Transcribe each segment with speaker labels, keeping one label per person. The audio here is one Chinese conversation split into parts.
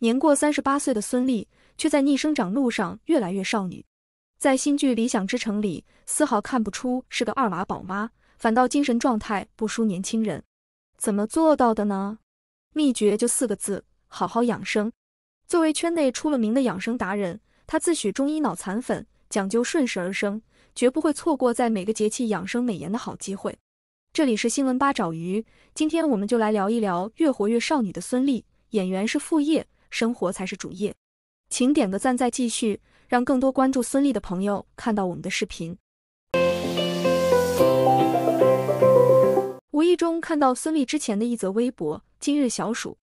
Speaker 1: 年过三十八岁的孙俪，却在逆生长路上越来越少女。在新剧《理想之城》里，丝毫看不出是个二娃宝妈，反倒精神状态不输年轻人。怎么做到的呢？秘诀就四个字：好好养生。作为圈内出了名的养生达人，她自诩中医脑残粉，讲究顺势而生，绝不会错过在每个节气养生美颜的好机会。这里是新闻八爪鱼，今天我们就来聊一聊越活越少女的孙俪。演员是副业。生活才是主业，请点个赞再继续，让更多关注孙俪的朋友看到我们的视频。无意中看到孙俪之前的一则微博：今日小暑，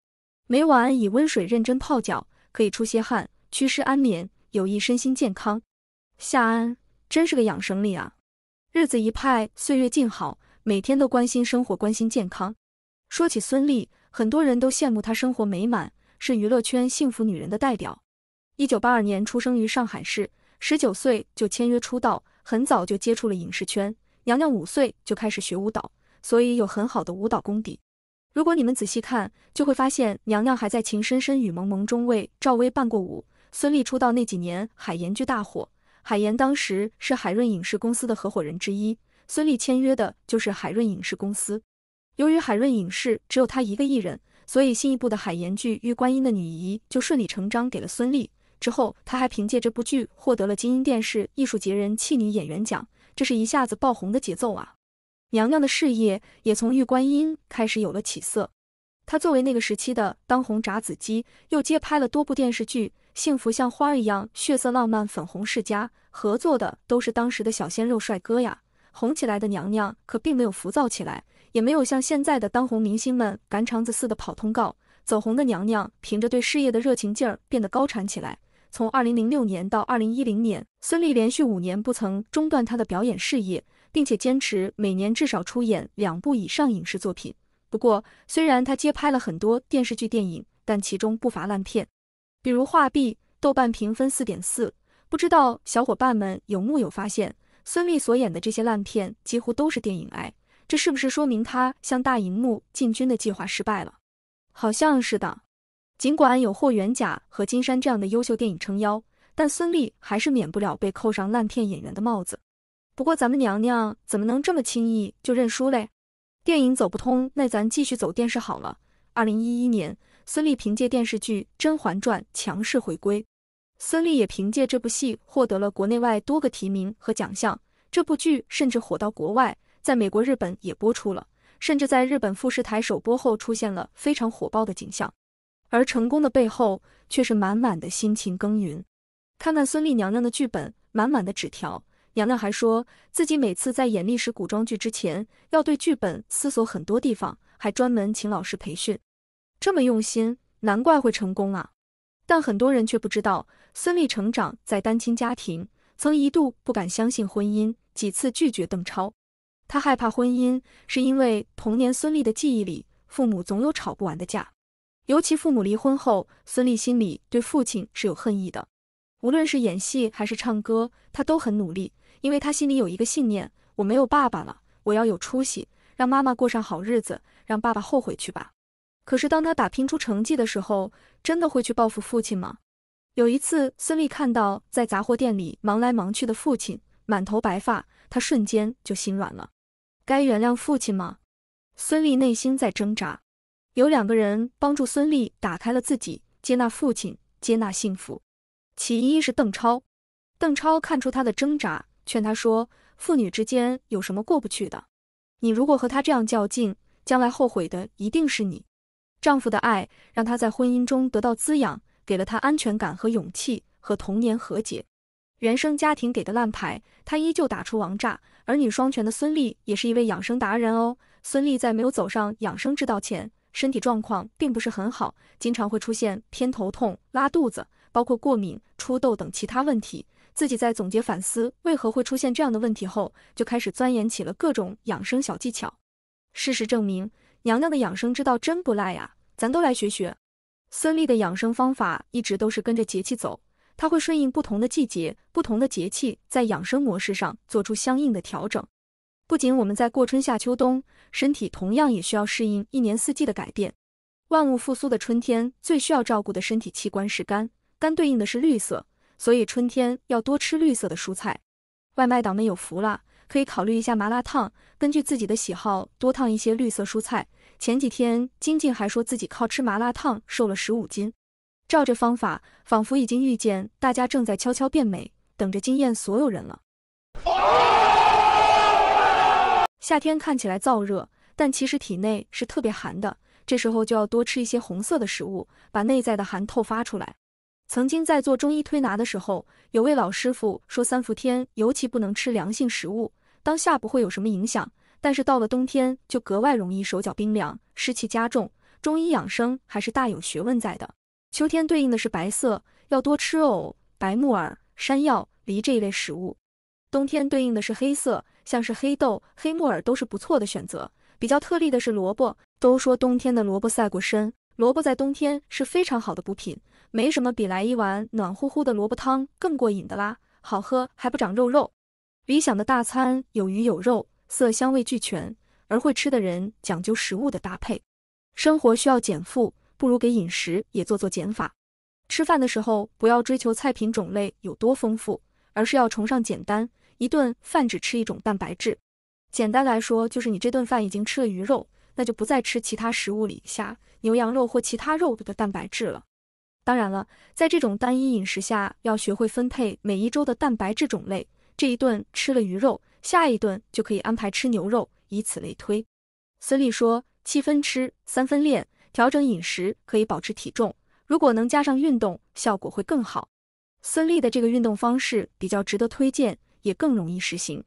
Speaker 1: 每晚以温水认真泡脚，可以出些汗，祛湿安眠，有益身心健康。夏安，真是个养生丽啊！日子一派岁月静好，每天都关心生活，关心健康。说起孙俪，很多人都羡慕她生活美满。是娱乐圈幸福女人的代表。一九八二年出生于上海市，十九岁就签约出道，很早就接触了影视圈。娘娘五岁就开始学舞蹈，所以有很好的舞蹈功底。如果你们仔细看，就会发现娘娘还在《情深深雨蒙蒙》中为赵薇伴过舞。孙俪出道那几年，海岩剧大火，海岩当时是海润影视公司的合伙人之一，孙俪签约的就是海润影视公司。由于海润影视只有她一个艺人。所以新一部的海岩剧《玉观音》的女姨》就顺理成章给了孙俪。之后，她还凭借这部剧获得了金鹰电视艺术节人气女演员奖，这是一下子爆红的节奏啊！娘娘的事业也从《玉观音》开始有了起色。她作为那个时期的当红“炸子鸡”，又接拍了多部电视剧，《幸福像花儿一样》、《血色浪漫》、《粉红世家》，合作的都是当时的小鲜肉帅哥呀。红起来的娘娘可并没有浮躁起来。也没有像现在的当红明星们赶场子似的跑通告。走红的娘娘凭着对事业的热情劲儿变得高产起来。从2006年到2010年，孙俪连续五年不曾中断她的表演事业，并且坚持每年至少出演两部以上影视作品。不过，虽然她接拍了很多电视剧、电影，但其中不乏烂片，比如《画壁》，豆瓣评分4.4。不知道小伙伴们有木有发现，孙俪所演的这些烂片几乎都是电影哀。这是不是说明他向大荧幕进军的计划失败了？好像是的。尽管有霍元甲和金山这样的优秀电影撑腰，但孙俪还是免不了被扣上烂片演员的帽子。不过咱们娘娘怎么能这么轻易就认输嘞？电影走不通，那咱继续走电视好了。二零一一年，孙俪凭借电视剧《甄嬛传》强势回归，孙俪也凭借这部戏获得了国内外多个提名和奖项，这部剧甚至火到国外。在美国、日本也播出了，甚至在日本富士台首播后出现了非常火爆的景象，而成功的背后却是满满的辛勤耕耘。看看孙俪娘娘的剧本，满满的纸条，娘娘还说自己每次在演历史古装剧之前，要对剧本思索很多地方，还专门请老师培训，这么用心，难怪会成功啊！但很多人却不知道，孙俪成长在单亲家庭，曾一度不敢相信婚姻，几次拒绝邓超。他害怕婚姻，是因为童年孙俪的记忆里，父母总有吵不完的架。尤其父母离婚后，孙俪心里对父亲是有恨意的。无论是演戏还是唱歌，他都很努力，因为他心里有一个信念：我没有爸爸了，我要有出息，让妈妈过上好日子，让爸爸后悔去吧。可是，当他打拼出成绩的时候，真的会去报复父亲吗？有一次，孙俪看到在杂货店里忙来忙去的父亲，满头白发，他瞬间就心软了。该原谅父亲吗？孙俪内心在挣扎。有两个人帮助孙俪打开了自己，接纳父亲，接纳幸福。其一是邓超，邓超看出她的挣扎，劝她说：“父女之间有什么过不去的？你如果和他这样较劲，将来后悔的一定是你。”丈夫的爱让她在婚姻中得到滋养，给了她安全感和勇气，和童年和解。原生家庭给的烂牌，他依旧打出王炸。儿女双全的孙俪也是一位养生达人哦。孙俪在没有走上养生之道前，身体状况并不是很好，经常会出现偏头痛、拉肚子，包括过敏、出痘等其他问题。自己在总结反思为何会出现这样的问题后，就开始钻研起了各种养生小技巧。事实证明，娘娘的养生之道真不赖呀，咱都来学学。孙俪的养生方法一直都是跟着节气走。它会顺应不同的季节、不同的节气，在养生模式上做出相应的调整。不仅我们在过春夏秋冬，身体同样也需要适应一年四季的改变。万物复苏的春天，最需要照顾的身体器官是肝，肝对应的是绿色，所以春天要多吃绿色的蔬菜。外卖党们有福了，可以考虑一下麻辣烫，根据自己的喜好多烫一些绿色蔬菜。前几天金晶还说自己靠吃麻辣烫瘦了十五斤。照这方法，仿佛已经预见大家正在悄悄变美，等着惊艳所有人了。夏天看起来燥热，但其实体内是特别寒的，这时候就要多吃一些红色的食物，把内在的寒透发出来。曾经在做中医推拿的时候，有位老师傅说，三伏天尤其不能吃凉性食物，当下不会有什么影响，但是到了冬天就格外容易手脚冰凉，湿气加重。中医养生还是大有学问在的。秋天对应的是白色，要多吃藕、白木耳、山药、梨这一类食物。冬天对应的是黑色，像是黑豆、黑木耳都是不错的选择。比较特例的是萝卜，都说冬天的萝卜赛过参，萝卜在冬天是非常好的补品，没什么比来一碗暖乎乎的萝卜汤更过瘾的啦，好喝还不长肉肉。理想的大餐有鱼有肉，色香味俱全。而会吃的人讲究食物的搭配，生活需要减负。不如给饮食也做做减法，吃饭的时候不要追求菜品种类有多丰富，而是要崇尚简单。一顿饭只吃一种蛋白质，简单来说就是你这顿饭已经吃了鱼肉，那就不再吃其他食物里虾、牛羊肉或其他肉的蛋白质了。当然了，在这种单一饮食下，要学会分配每一周的蛋白质种类。这一顿吃了鱼肉，下一顿就可以安排吃牛肉，以此类推。孙俪说：“七分吃，三分练。”调整饮食可以保持体重，如果能加上运动，效果会更好。孙俪的这个运动方式比较值得推荐，也更容易实行。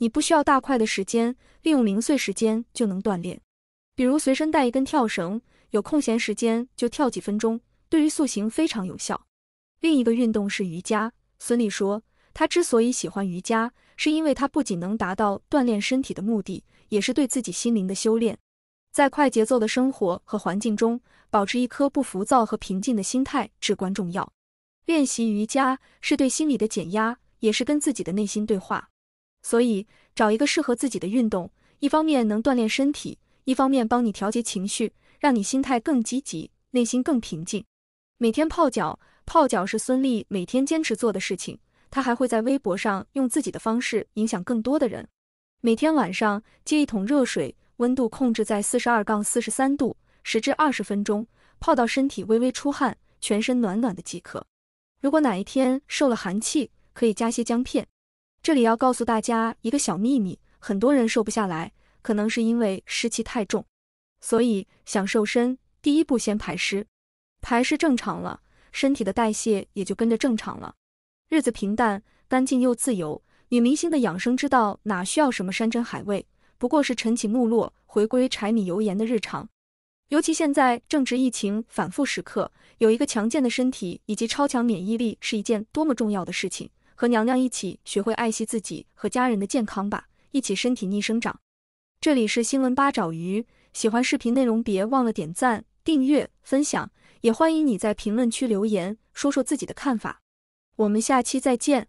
Speaker 1: 你不需要大块的时间，利用零碎时间就能锻炼，比如随身带一根跳绳，有空闲时间就跳几分钟，对于塑形非常有效。另一个运动是瑜伽。孙俪说，她之所以喜欢瑜伽，是因为它不仅能达到锻炼身体的目的，也是对自己心灵的修炼。在快节奏的生活和环境中，保持一颗不浮躁和平静的心态至关重要。练习瑜伽是对心理的减压，也是跟自己的内心对话。所以，找一个适合自己的运动，一方面能锻炼身体，一方面帮你调节情绪，让你心态更积极，内心更平静。每天泡脚，泡脚是孙俪每天坚持做的事情。她还会在微博上用自己的方式影响更多的人。每天晚上接一桶热水。温度控制在四十二杠四十三度，十至二十分钟，泡到身体微微出汗，全身暖暖的即可。如果哪一天受了寒气，可以加些姜片。这里要告诉大家一个小秘密，很多人瘦不下来，可能是因为湿气太重。所以想瘦身，第一步先排湿，排湿正常了，身体的代谢也就跟着正常了。日子平淡、干净又自由，女明星的养生之道哪需要什么山珍海味？不过是晨起暮落，回归柴米油盐的日常。尤其现在正值疫情反复时刻，有一个强健的身体以及超强免疫力是一件多么重要的事情。和娘娘一起学会爱惜自己和家人的健康吧，一起身体逆生长。这里是新闻八爪鱼，喜欢视频内容别忘了点赞、订阅、分享，也欢迎你在评论区留言说说自己的看法。我们下期再见。